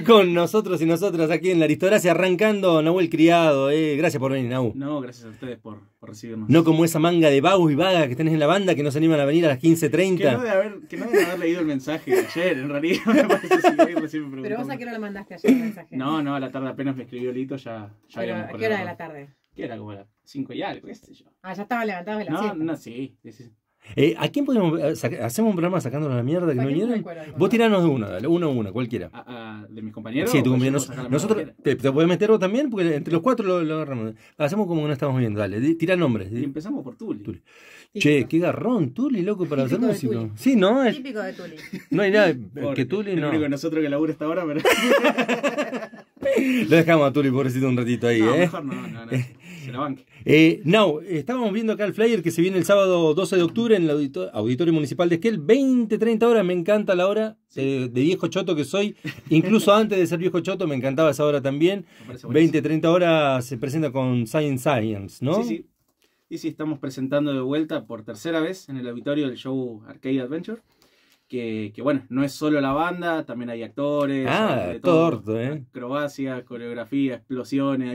con nosotros y nosotras aquí en la aristocracia arrancando Nahuel Criado. Eh. Gracias por venir, Nahuel No, gracias a ustedes por, recibirnos. No como esa manga de vagos y vagas que tenés en la banda que nos animan a venir a las 15.30. Que no, de haber, deben haber leído el mensaje ayer, en realidad. Me parece, Pero vos a qué hora lo mandaste ayer el mensaje. No, no, a la tarde apenas me escribió Lito, ya, ya ¿A qué hora de la tarde? ¿qué era a 5 y algo, Ah, ya estaba levantado de la No, no, sí. sí. Eh, ¿A quién podemos eh, hacemos un programa sacándonos la mierda que no vinieron? Vos tiranos de una, dale, uno a uno, cualquiera. ¿A, de mis compañeros? Sí, tu compañero. nosotros, te, te, podés meter vos también? Porque entre los cuatro lo, lo agarramos. Hacemos como que no estamos viendo, dale, tira nombres. Y empezamos por Tuli. Che, qué garrón, Tuli, loco, para hacer músico. Sí, ¿no? Es, Típico de Tuli. No hay nada que Tuli no. único nosotros que labura hasta ahora, pero... lo dejamos a Tuli, pobrecito, un ratito ahí, no, ¿eh? no, no, no. Eh, no, estábamos viendo acá el flyer que se viene el sábado 12 de octubre en el auditorio, municipal de Esquel. 20, 30 horas, me encanta la hora eh, de, viejo choto que soy. Incluso antes de ser viejo choto me encantaba esa hora también. 20, 30 horas se presenta con Science Science, ¿no? Sí, sí. Y sí, estamos presentando de vuelta por tercera vez en el auditorio del show Arcade Adventure. Que, bueno, no es solo la banda, también hay actores, ah, todo, ¿eh? acrobacia, coreografía, explosiones,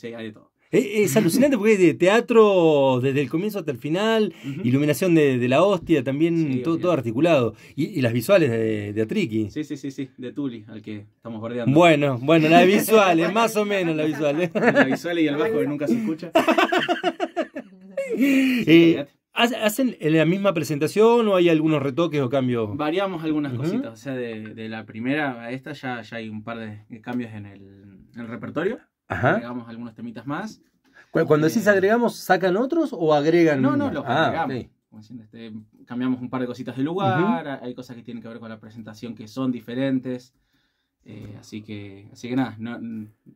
hay, hay de todo. Es, alucinante porque es de teatro desde el comienzo hasta el final, iluminación de, la hostia, también todo, articulado. Y, las visuales de, de Sí, sí, sí, sí, de Tuli, al que estamos bordeando. Bueno, bueno, las visuales, más o menos las visuales. Las visuales y el bajo que nunca se escucha. Eh, ¿Hacen la misma presentación o hay algunos retoques o cambios? Variamos algunas cositas. O sea, de, la primera a esta ya, ya hay un par de cambios en el repertorio agregamos algunos temitas más. Cuando decís eh, agregamos, ¿sacan otros o agregan? No, no, los ah, agregamos. Este, cambiamos un par de cositas de lugar, hay cosas que tienen que ver con la presentación que son diferentes. Eh, así, que, así que nada,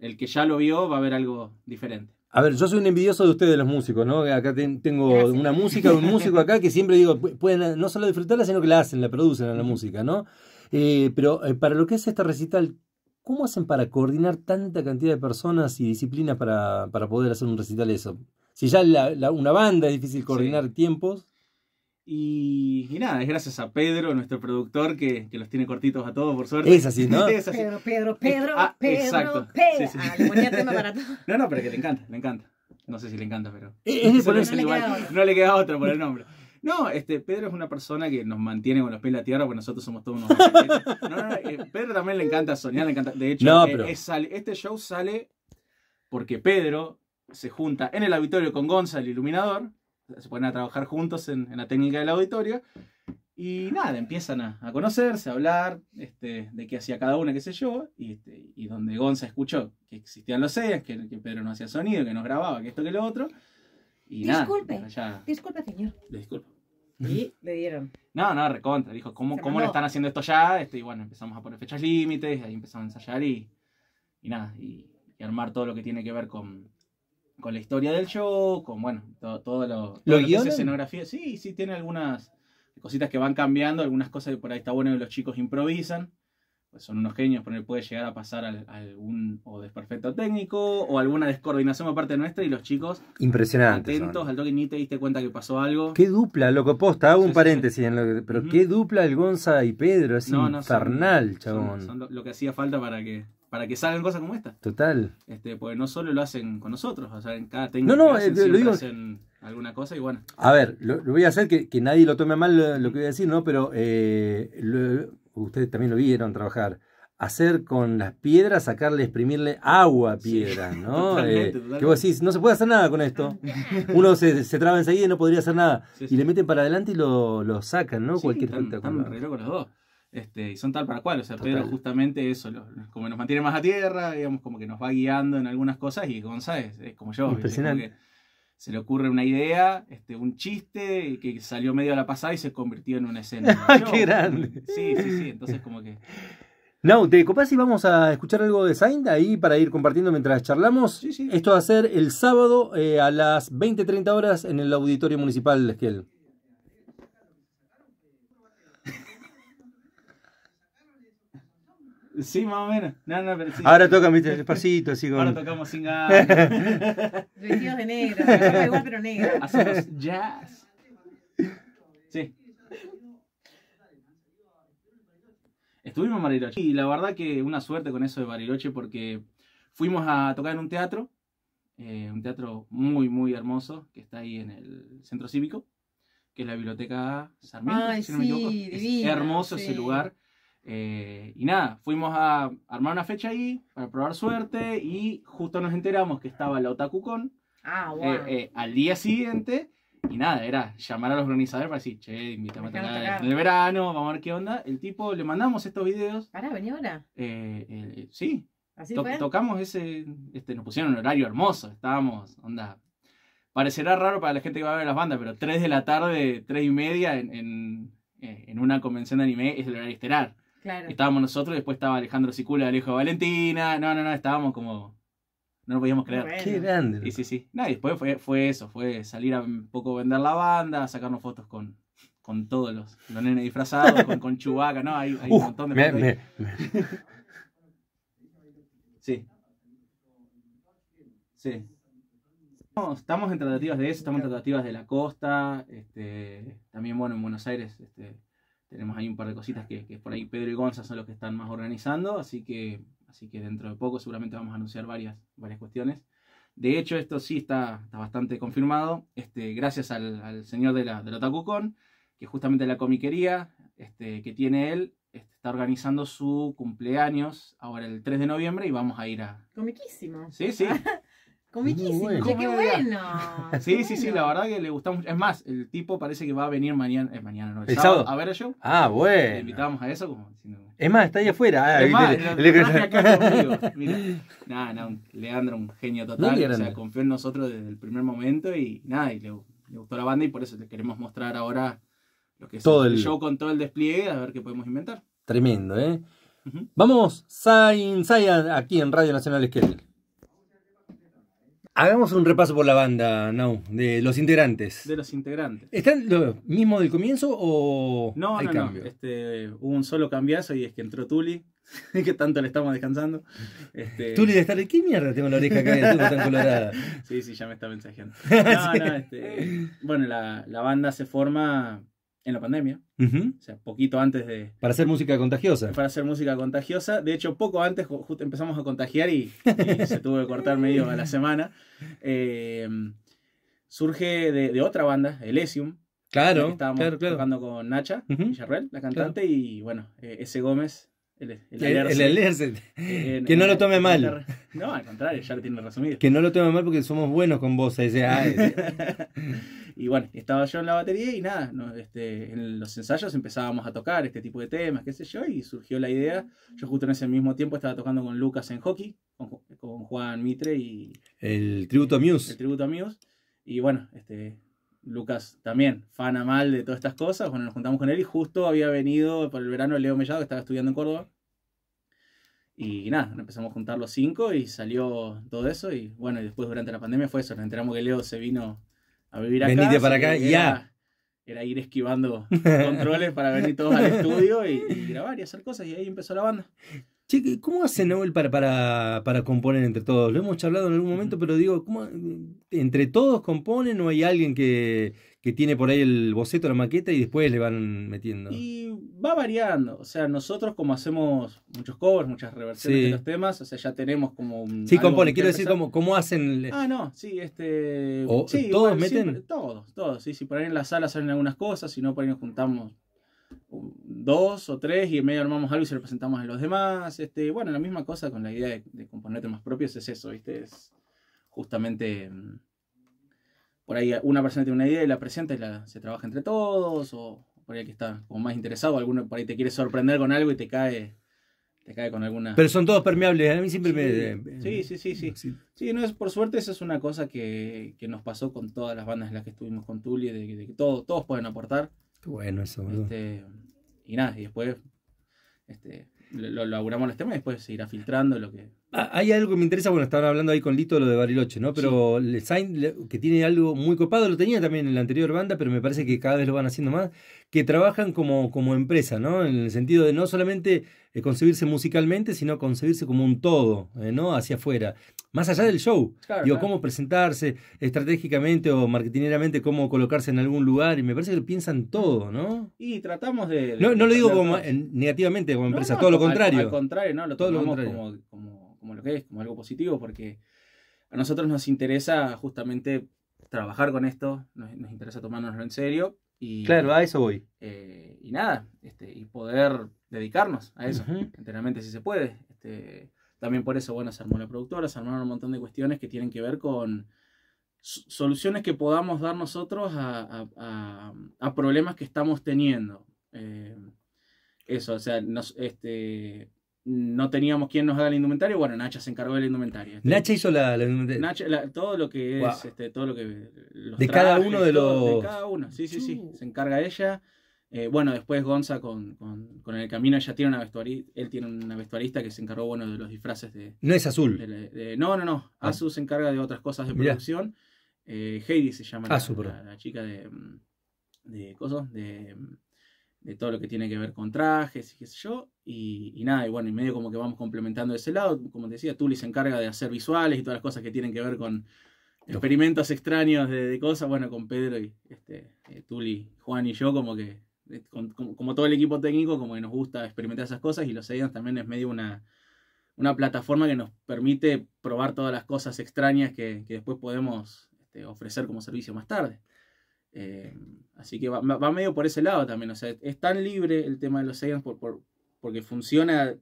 el que ya lo vio va a ver algo diferente. A ver, yo soy un envidioso de ustedes, de los músicos, ¿no? Acá tengo una música, un músico acá que siempre digo, pueden no solo disfrutarla, sino que la hacen, la producen a la música, ¿no? Eh, pero para lo que es esta recital, ¿Cómo hacen para coordinar tanta cantidad de personas y disciplinas para, para poder hacer un recital eso? Si ya la, una banda es difícil coordinar tiempos. Y, nada, es gracias a Pedro, nuestro productor, que, que, los tiene cortitos a todos, por suerte. Es así, ¿no? Es Pedro, Pedro, Pedro, ah, Pedro, exacto. Pedro. Sí, sí. Ah, no, no, pero que le encanta, le encanta. No sé si le encanta, pero. no, no, le queda otro por el nombre. No, este, Pedro es una persona que nos mantiene con los pies en la tierra porque nosotros somos todos unos. no, eh, Pedro también le encanta soñar, le encanta. De hecho, eh, este show sale porque Pedro se junta en el auditorio con Gonza, el iluminador. Se ponen a trabajar juntos en, la técnica del auditorio. Y nada, empiezan a, conocerse, a hablar este, de qué hacía cada una, qué sé yo, y, este, donde Gonza escuchó que existían los sellas, que, Pedro no hacía sonido, que no grababa, que esto, que lo otro. Y disculpe, nada, disculpe, señor. Y le dieron. No, no, recontra. Dijo, ¿cómo, cómo le están haciendo esto ya? Este, y bueno, empezamos a poner fechas límites, ahí empezamos a ensayar y, y nada, y, armar todo lo que tiene que ver con, con la historia del show, con, bueno, todo, todo lo, escenografía. Sí, sí, tiene algunas cositas que van cambiando, algunas cosas que por ahí está bueno que los chicos improvisan. Pues, son unos genios, pero puede llegar a pasar algún o desperfecto técnico o alguna descoordinación por parte nuestra y los chicos impresionantes atentos al toque ni te diste cuenta que pasó algo. Qué dupla, loco, posta, hago un paréntesis, En lo que, pero qué dupla el Gonza y Pedro, es infernal, chabón. Son, lo, que hacía falta para que para que salgan cosas como esta. Total. Este, porque no solo lo hacen con nosotros, o sea, en cada técnico no, no, eh, hacen, alguna cosa y bueno. A ver, lo, voy a hacer que, nadie lo tome mal lo, que voy a decir, ¿no? Pero eh, ustedes también lo vieron trabajar, hacer con las piedras, sacarle, exprimirle agua a piedra, ¿no? Eh, que vos decís, no se puede hacer nada con esto. Uno se, se traba enseguida y no podría hacer nada. Y le meten para adelante y lo, lo sacan, ¿no? Cualquier tan, con los dos. Este, y son tal para cual, o sea, Pedro justamente eso, como nos mantiene más a tierra, digamos, como que nos va guiando en algunas cosas y González es como yo, Impresionante se le ocurre una idea, este, un chiste que salió medio a la pasada y se convirtió en una escena. Ah, qué grande! Sí, sí, sí, entonces como que... No, ¿te copás si vamos a escuchar algo de Saint ahí para ir compartiendo mientras charlamos? Sí, sí. Esto va a ser el sábado eh, a las 20-30 horas en el Auditorio Municipal de Esquel. Sí, más o menos. sí. Ahora toca, viste, despacito, así como. Ahora tocamos sin ganas. Vestidos de negro, igual pero negro. Hacemos jazz. Sí. Estuvimos en Bariloche. Y la verdad que una suerte con eso de Bariloche porque fuimos a tocar en un teatro. Eh, un teatro muy, muy hermoso que está ahí en el centro cívico, que es la Biblioteca Sarmiento, Ay, sí, me es hermoso ese lugar eh, y nada, fuimos a armar una fecha ahí para probar suerte y justo nos enteramos que estaba la Otakucon ah, eh, eh, al día siguiente. Y nada, era llamar a los organizadores para decir, che, invítame a tocar el verano, vamos a ver qué onda. El tipo, le mandamos estos videos. ¿Para, venía ahora? sí. Tocamos ese, este, nos pusieron un horario hermoso, estábamos, onda, parecerá raro para la gente que va a ver las bandas, pero 3 de la tarde, 3 y media en, en una convención de anime es el horario estelar. Estábamos nosotros, después estaba Alejandro Sicula, de Valentina. No, no, no, estábamos como. No lo podíamos creer. Qué grande. Y sí, sí. y después fue, fue eso, fue salir a un poco vender la banda, sacarnos fotos con, con todos los, los nenes disfrazados, con, Chubaca, ¿no? Hay, un montón de Sí. Sí. estamos en tratativas de eso, estamos en tratativas de la costa, este, también, bueno, en Buenos Aires este, tenemos ahí un par de cositas que, que por ahí Pedro y Gonza son los que están más organizando, así que, así que dentro de poco seguramente vamos a anunciar varias, varias cuestiones. De hecho, esto sí está, está bastante confirmado, este, gracias al, señor de la, del Otakucon, que justamente la comiquería este, que tiene él este, está organizando su cumpleaños ahora el 3 de noviembre y vamos a ir a... Comiquísimo. Sí, sí. Comiquísimo, qué bueno. Sí, sí, sí, la verdad que le gustamos mucho. Es más, el tipo parece que va a venir mañana, mañana no, el, a ver el show. Ah, bueno. Le invitamos a eso como Es más, está ahí afuera. Ah, es más, nada, Leandro, un genio total. o sea, confió en nosotros desde el primer momento y nada, y le, gustó la banda y por eso le queremos mostrar ahora lo que es el, show con todo el despliegue, a ver qué podemos inventar. Tremendo, ¿eh? Vamos, Zain, Zain, aquí en Radio Nacional Esquel. Hagamos un repaso por la banda, Nau, de los integrantes. De los integrantes. ¿Están los mismos del comienzo o no, hay no, cambio? No, este, hubo un solo cambiazo y es que entró Tuli, que tanto le estamos descansando. Este... Tuli de estar, ¿qué mierda tengo la oreja acá de tan colorada? sí, sí, ya me está mensajeando. No, no, este, bueno, la, la banda se forma en la pandemia, o sea, poquito antes de... Para hacer música contagiosa. Para hacer música contagiosa. De hecho, poco antes justo empezamos a contagiar y, se tuvo que cortar medio a la semana. Eh, surge de, otra banda, Elysium. Claro. Que estábamos tocando con Nacha la cantante, y bueno, e-, ese Gómez. El, el, el, que no lo tome mal. No, al contrario, ya lo tiene resumido. Que no lo tome mal porque somos buenos con vos. Ese, ah, Y bueno, estaba yo en la batería y nada, este, en los ensayos empezábamos a tocar este tipo de temas, qué sé yo, y surgió la idea. Yo justo en ese mismo tiempo estaba tocando con Lucas en hockey, con, Juan Mitre y... El tributo a Muse. El tributo a Muse. Y bueno, este, Lucas también, fan mal de todas estas cosas. Bueno, nos juntamos con él y justo había venido por el verano Leo Mellado, que estaba estudiando en Córdoba. Y nada, empezamos a juntar los cinco y salió todo eso. Y bueno, después durante la pandemia fue eso. Nos enteramos que Leo se vino a vivir acá. Venite para acá, ya. Era, ir esquivando controles para venir todos al estudio y grabar y hacer cosas. Y ahí empezó la banda. Che, ¿cómo hace Noel para, para, componer entre todos? Lo hemos charlado en algún momento, pero digo, ¿cómo, ¿entre todos componen o hay alguien que, tiene por ahí el boceto, la maqueta y después le van metiendo? Y va variando. O sea, nosotros como hacemos muchos covers, muchas reversiones de los temas, o sea, ya tenemos como... Un, sí, compone, quiero decir, cómo, cómo hacen... Ah, no, sí, este... ¿Todos meten? todos, todos. Sí, si por ahí en la sala salen algunas cosas, si no, por ahí nos juntamos dos o tres y en medio armamos algo y se lo presentamos a los demás. Este, bueno, la misma cosa con la idea de, de componer temas propios es eso, ¿viste? Es justamente mm, por ahí una persona tiene una idea y la presenta y la, se trabaja entre todos, o por ahí que está como más interesado, alguno por ahí te quiere sorprender con algo y te cae, te cae con alguna. Pero son todos permeables, ¿eh? a mí siempre sí, me. Eh, eh, sí, sí, sí, sí. Sí, no es, por suerte, esa es una cosa que, nos pasó con todas las bandas en las que estuvimos con Tuli, de, que todos pueden aportar bueno eso, este, y nada, y después este, lo, lo, los temas y después se irá filtrando lo que, Ah, hay algo que me interesa, bueno, estaban hablando ahí con Lito lo de Bariloche, ¿no? Pero sí. que tiene algo muy copado, lo tenía también en la anterior banda, pero me parece que cada vez lo van haciendo más, que trabajan como, como empresa, ¿no? En el sentido de no solamente eh, concebirse musicalmente, sino concebirse como un todo, eh, ¿no? Hacia afuera. Más allá del show. digo, cómo presentarse estratégicamente o marketingeramente cómo colocarse en algún lugar. Y me parece que piensan todo, ¿no? Y tratamos de. no, lo digo como, negativamente como empresa, todo lo contrario. Al, contrario, ¿no? todo lo contrario. como es como algo positivo, porque a nosotros nos interesa justamente trabajar con esto, nos, interesa tomárnoslo en serio. Y, claro, a eso voy. Eh, y nada, este, y poder dedicarnos a eso, enteramente si se puede. Este, también por eso, bueno, se armó la productora, se armaron un montón de cuestiones que tienen que ver con soluciones que podamos dar nosotros a, problemas que estamos teniendo. Eh, eso, o sea, nos, este, no teníamos quien nos haga el indumentario, bueno, Nacha se encargó del indumentario. Este, Nacha hizo la, Nacha, todo lo que es, este, todo lo que... de cada uno de los... De cada uno, sí, sí, sí, se encarga ella. Eh, bueno, después Gonza con, El Camino, ya tiene una vestuarista, él tiene una vestuarista que se encargó, bueno, de los disfraces de... No es Azul. no, no, no, ah. Azul se encarga de otras cosas de producción. Eh, Heidi se llama la, la, chica de... de cosas, de de todo lo que tiene que ver con trajes y qué sé yo. Y, nada, y bueno, y medio como que vamos complementando ese lado. Como te decía, Tuli se encarga de hacer visuales y todas las cosas que tienen que ver con experimentos extraños de, cosas. Bueno, con Pedro y este, eh, Tuli, Juan y yo, como que, eh, como, todo el equipo técnico, como que nos gusta experimentar esas cosas. Y los Aidans también es medio una, plataforma que nos permite probar todas las cosas extrañas que, después podemos este, ofrecer como servicio más tarde. Eh, así que va, medio por ese lado también. O sea, es tan libre el tema de los Saiyans por, porque funciona.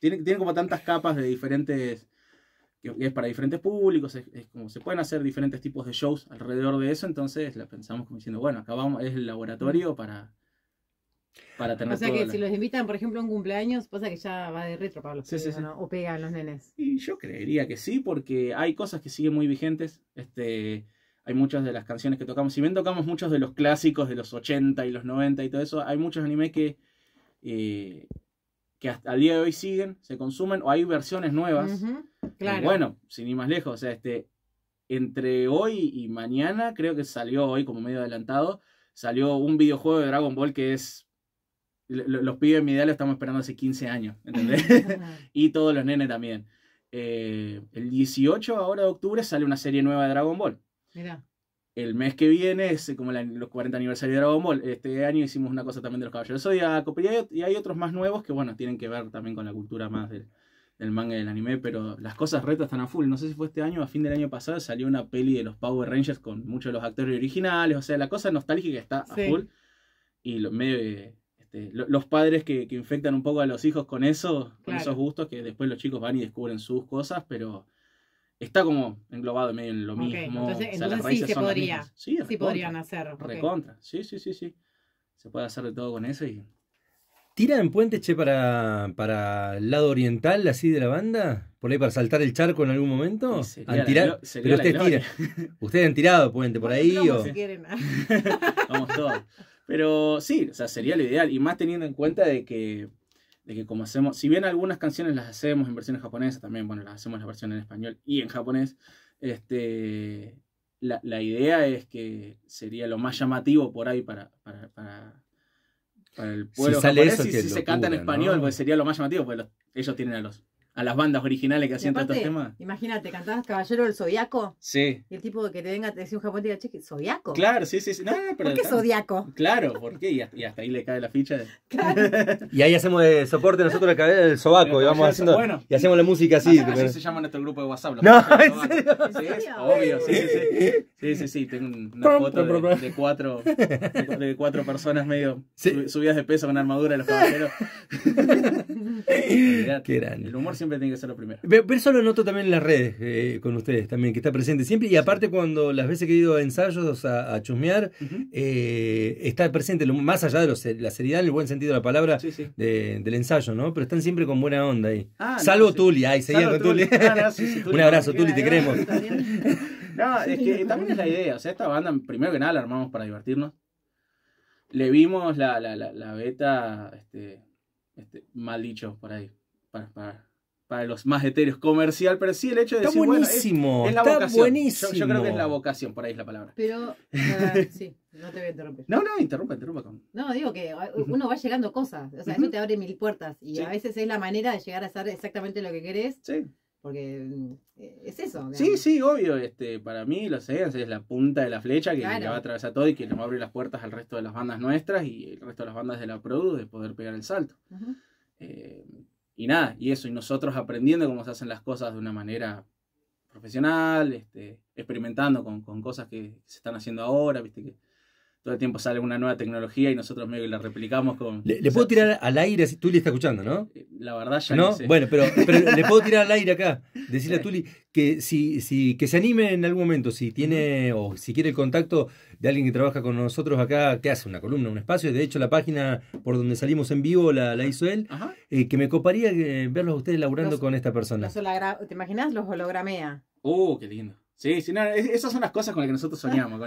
Tiene, tiene como tantas capas de diferentes. que es para diferentes públicos. Es, como se pueden hacer diferentes tipos de shows alrededor de eso. Entonces la pensamos como diciendo, bueno, acá vamos, es el laboratorio para. Para tener o sea que si los invitan, por ejemplo, a un cumpleaños, pasa que ya va de retro, para Sí, sí, sí. O pega a los nenes. Y yo creería que sí, porque hay cosas que siguen muy vigentes. Este, hay muchas de las canciones que tocamos. Si bien tocamos muchos de los clásicos de los 80 y los 90 y todo eso, hay muchos animes que, eh, que hasta el día de hoy siguen, se consumen, o hay versiones nuevas. bueno, sin ir más lejos, este, entre hoy y mañana, creo que salió hoy como medio adelantado, salió un videojuego de Dragon Ball que es... los pibes en mi idea lo estamos esperando hace 15 años, ¿entendés? y todos los nenes también. Eh, el 18 ahora de octubre sale una serie nueva de Dragon Ball el mes que viene es como los 40 aniversarios de Dragon Ball. Este año hicimos una cosa también de los Caballeros Zodiaco. Y hay, y hay otros más nuevos que, bueno, tienen que ver también con la cultura más del, manga y del anime. Pero las cosas retas están a full. No sé si fue este año o a fin del año pasado salió una peli de los Power Rangers con muchos de los actores originales. O sea, la cosa nostálgica está a full. Y este, los padres que, infectan un poco a los hijos con eso, con esos gustos, que después los chicos van y descubren sus cosas, pero está como englobado medio en lo mismo. Entonces, sí se podría. Sí, sí podrían hacer. Recontra. Sí, sí, sí, sí. Se puede hacer de todo con eso y. ¿Tira en puente, che, para, para el lado oriental, así de la banda? ¿Por ahí para saltar el charco en algún momento? ¿Han tirado? Pero ustedes tiran. ¿Ustedes han tirado puente por ahí? O... se quieren. Vamos todos. Pero sí, o sea, sería lo ideal. Y más teniendo en cuenta de que de que como hacemos, si bien algunas canciones las hacemos en versiones japonesas, también, bueno, las hacemos en la versión en español y en japonés, este, la, idea es que sería lo más llamativo por ahí para, el pueblo si se canta en español, pues sería lo más llamativo, porque ellos tienen a los a las bandas originales que hacían tantos temas. Imagínate, cantabas Caballero del Zodiaco. Sí. Y el tipo que te venga, te decía un japonés, te diga, che, ¿Zodiaco? Claro, sí, sí. sí. ¿Por qué Zodiaco? Claro, ¿por qué? Y hasta, ahí le cae la ficha. Claro. y ahí hacemos de soporte nosotros el sobaco y vamos haciendo. y hacemos la música así. Así, se llama nuestro grupo de WhatsApp. no, ¿en serio? obvio, sí, sí, sí. Sí, sí, sí. Tengo una foto de, cuatro, cuatro personas medio subidas de peso con armadura de los caballeros. Qué grande. El humor siempre tiene que ser lo primero. Pero, eso lo noto también en las redes eh, con ustedes también, que está presente siempre. Y aparte cuando las veces que he ido a ensayos a, chusmear, eh, está presente, más allá de la seriedad en el buen sentido de la palabra del ensayo, ¿no? Pero están siempre con buena onda ahí. Ah, Salvo Tuli, ahí Un abrazo, Tuli, te queremos. No, es que también es la idea. O sea, esta banda, primero que nada, la armamos para divertirnos. Le vimos la, la, la, la beta este, este, mal dicho por ahí, para, para, para, los más etéreos, comercial, pero sí el hecho de está decir, buenísimo, bueno, es, está Buenísimo. Yo, creo que es la vocación, por ahí es la palabra. Pero, sí, no te voy a interrumpir. No, no, interrumpa, interrumpa. No, digo que uno va llegando cosas, o sea, eso te abre mil puertas y a veces es la manera de llegar a hacer exactamente lo que querés. Sí porque mm, eh, es eso. Sí, sí, obvio. Este, para mí, lo sé, es la punta de la flecha que, va a atravesar todo y que nos abre las puertas al resto de las bandas nuestras y el resto de las bandas de la Produ de poder pegar el salto. Eh, y nada, y eso, y nosotros aprendiendo cómo se hacen las cosas de una manera profesional, este, experimentando con, con cosas que se están haciendo ahora, viste que todo el tiempo sale una nueva tecnología y nosotros medio la replicamos con... Le, puedo tirar al aire, si Tuli está escuchando, ¿no? Eh, la verdad ya no. Bueno, pero, le puedo tirar al aire acá, decirle a Tuli que, si, si, que se anime en algún momento, si tiene o si quiere el contacto de alguien que trabaja con nosotros acá, que hace una columna, un espacio, de hecho la página por donde salimos en vivo la, la hizo él, eh, que me coparía eh, verlos a ustedes laburando con esta persona. ¿Te imaginas? Los hologramea. ¡Oh, qué lindo! Sí, sí, no, esas son las cosas con las que nosotros soñamos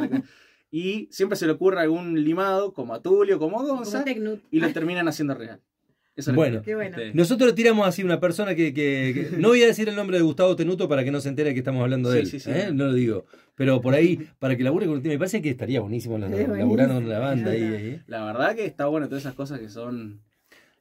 y siempre se le ocurre algún limado, como a Tulio, como Gonza, y lo terminan haciendo real. Eso bueno, qué bueno. Este, nosotros tiramos así una persona que, No voy a decir el nombre de Gustavo Tenuto para que no se entere que estamos hablando de él. ¿eh? No lo digo. Pero por ahí, para que labure con me parece que estaría buenísimo la, laburando en la banda. Ahí, ¿eh? La verdad que está bueno todas esas cosas que son.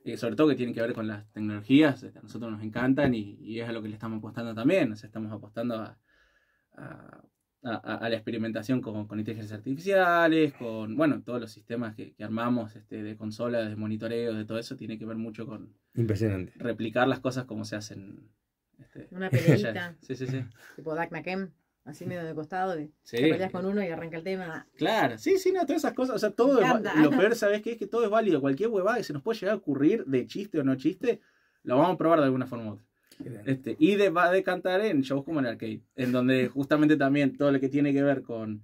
Eh, sobre todo que tienen que ver con las tecnologías. Este, a nosotros nos encantan y, es a lo que le estamos apostando también. O estamos apostando a a, la experimentación con, con, inteligencias artificiales, con, bueno, todos los sistemas que, armamos este, de consolas, de monitoreo, de todo eso, tiene que ver mucho con... Replicar las cosas como se hacen. Este, Una peleita. sí, sí, sí. Tipo así medio de costado, te peleas con uno y arranca el tema. Claro, sí, sí, no, todas esas cosas, o sea, todo es, lo peor, ¿sabes qué? Es que todo es válido, cualquier huevada que se nos puede llegar a ocurrir, de chiste o no chiste, lo vamos a probar de alguna forma u otra. Este, y va a decantar en shows como en Arcade, en donde justamente también todo lo que tiene que ver con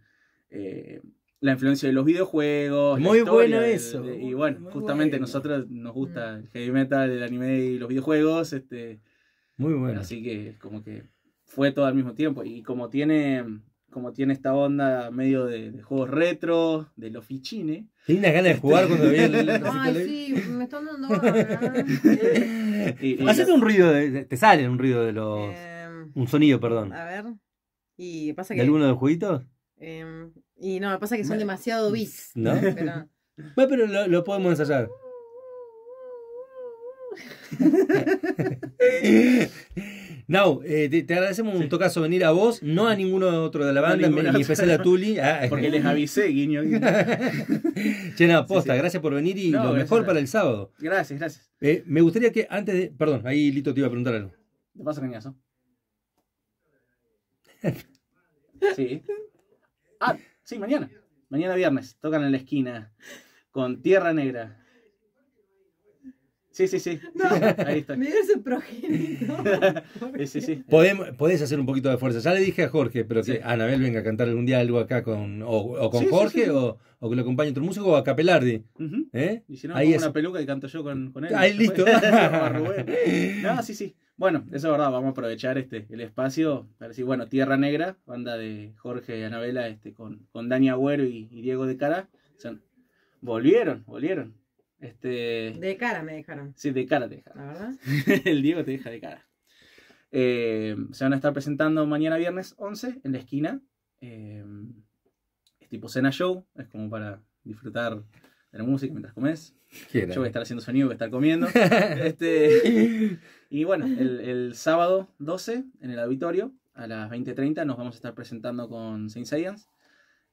eh, la influencia de los videojuegos. Muy bueno eso. y bueno, justamente nosotros nos gusta mm. el heavy metal, el anime y los videojuegos. Este, muy bueno. Así que como que fue todo al mismo tiempo. Y como tiene como tiene esta onda medio de, juegos retro, de los fichines. Tienes ganas de este, jugar cuando vienes. el, el Ay, sí, me están dando ganas, un ruido, te sale un ruido de los. Em, un sonido, perdón. A ver. Y pasa que. ¿De alguno de los jueguitos? Em, y no, pasa que son demasiado bis. ¿No? Pero, bueno, pero lo, lo podemos ensayar. Now, eh, te, agradecemos un tocazo venir a vos, no a ninguno otro de la banda, ni en especial a Tuli. Ah. porque les avisé, guiño. posta, gracias por venir y lo mejor para el sábado. Gracias, gracias. Eh, me gustaría que antes de. Perdón, ahí Lito te iba a preguntar algo. ¿Te pasa, cañazo? sí. Ah, sí, mañana. Mañana viernes, tocan en la esquina con Tierra Negra. Sí, sí, sí. ahí está. sí, sí, Podemos, podés hacer un poquito de fuerza. Ya le dije a Jorge, pero que Anabel venga a cantar algún día algo acá con, o, con Jorge, O, que lo acompañe otro músico, o a Capelardi. ¿Eh? Y si no, una peluca y canto yo con, él. Ahí listo. no, sí, sí. Bueno, eso es verdad, vamos a aprovechar este, el espacio para decir, bueno, Tierra Negra, banda de Jorge y Anabela, este, con, con Dani Agüero y, Diego de Cara. volvieron, volvieron. Este, de cara me dejaron. Sí, de cara te dejaron. verdad? el Diego te deja de cara. Eh, se van a estar presentando mañana viernes 11 en la esquina. Eh, es tipo cena show, es como para disfrutar de la música mientras comes. Yo voy a estar haciendo sonido, voy a estar comiendo. Este, y bueno, el, sábado 12 en el auditorio a las 20.30 nos vamos a estar presentando con Saint Science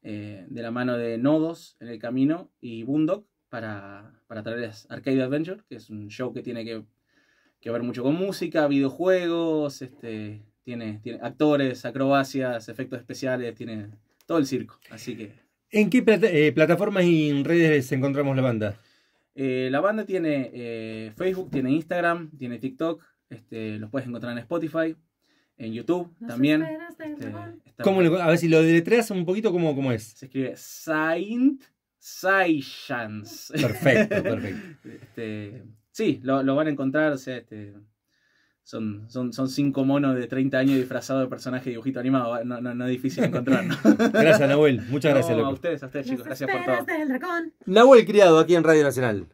eh, de la mano de Nodos en el Camino y Boondock para, para traerles Arcade Adventure, que es un show que tiene que, que ver mucho con música, videojuegos, este, tiene, actores, acrobacias, efectos especiales, tiene todo el circo. Así que. ¿En qué eh, plataformas y en redes encontramos la banda? Eh, la banda tiene eh, Facebook, tiene Instagram, tiene TikTok, este, los puedes encontrar en Spotify, en YouTube también. Este, a ver si lo deletreas un poquito, ¿cómo, ¿cómo, es? Se escribe Saint Saiyans. Perfecto, perfecto. Este, sí, lo, van a encontrar, este, son, son, son, cinco monos de 30 años disfrazados de personaje de dibujito animado, no, es difícil encontrar. gracias, Nahuel, muchas gracias. A ustedes, a ustedes chicos, gracias por todo. El Nahuel Criado, aquí en Radio Nacional.